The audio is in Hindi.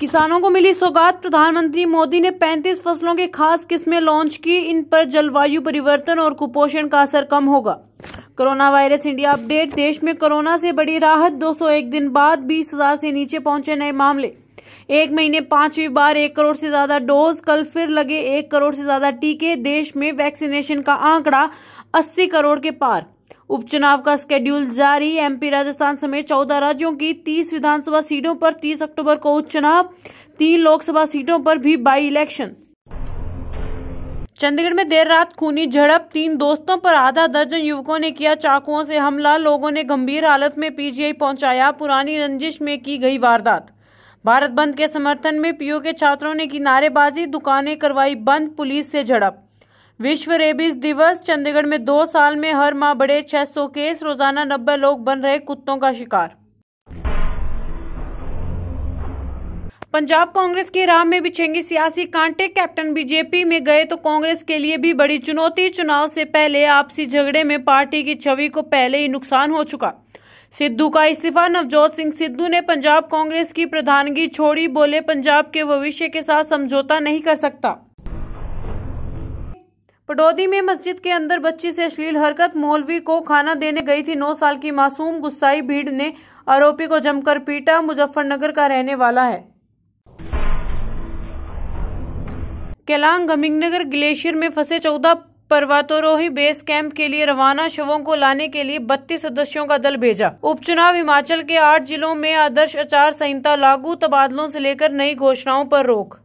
किसानों को मिली सौगात प्रधानमंत्री मोदी ने 35 फसलों की खास किस्में लॉन्च की इन पर जलवायु परिवर्तन और कुपोषण का असर कम होगा कोरोना वायरस इंडिया अपडेट देश में कोरोना से बड़ी राहत 201 दिन बाद 20,000 से नीचे पहुंचे नए मामले एक महीने पांचवी बार एक करोड़ से ज्यादा डोज कल फिर लगे एक करोड़ से ज्यादा टीके देश में वैक्सीनेशन का आंकड़ा अस्सी करोड़ के पार उपचुनाव का स्केड्यूल जारी एमपी राजस्थान समेत चौदह राज्यों की तीस विधानसभा सीटों पर तीस अक्टूबर को उपचुनाव तीन लोकसभा सीटों पर भी बाई इलेक्शन चंडीगढ़ में देर रात खूनी झड़प तीन दोस्तों पर आधा दर्जन युवकों ने किया चाकुओं से हमला लोगों ने गंभीर हालत में पीजीआई पहुंचाया पुरानी रंजिश में की गई वारदात भारत बंद के समर्थन में पीओ के छात्रों ने की नारेबाजी दुकानें करवाई बंद पुलिस से झड़प विश्व रेबीज दिवस चंडीगढ़ में दो साल में हर माह बढ़े 600 केस रोजाना नब्बे लोग बन रहे कुत्तों का शिकार पंजाब कांग्रेस की राम में बिछेंगे सियासी कांटे कैप्टन बीजेपी में गए तो कांग्रेस के लिए भी बड़ी चुनौती चुनाव से पहले आपसी झगड़े में पार्टी की छवि को पहले ही नुकसान हो चुका सिद्धू का इस्तीफा नवजोत सिंह सिद्धू ने पंजाब कांग्रेस की प्रधानगी छोड़ी बोले पंजाब के भविष्य के साथ समझौता नहीं कर सकता पटौदी में मस्जिद के अंदर बच्ची से अश्लील हरकत मौलवी को खाना देने गई थी नौ साल की मासूम गुस्साई भीड़ ने आरोपी को जमकर पीटा मुजफ्फरनगर का रहने वाला है केलांग गमिंगनगर ग्लेशियर में फंसे चौदह पर्वतारोही बेस कैंप के लिए रवाना शवों को लाने के लिए 32 सदस्यों का दल भेजा उपचुनाव हिमाचल के आठ जिलों में आदर्श आचार संहिता लागू तबादलों से लेकर नई घोषणाओं पर रोक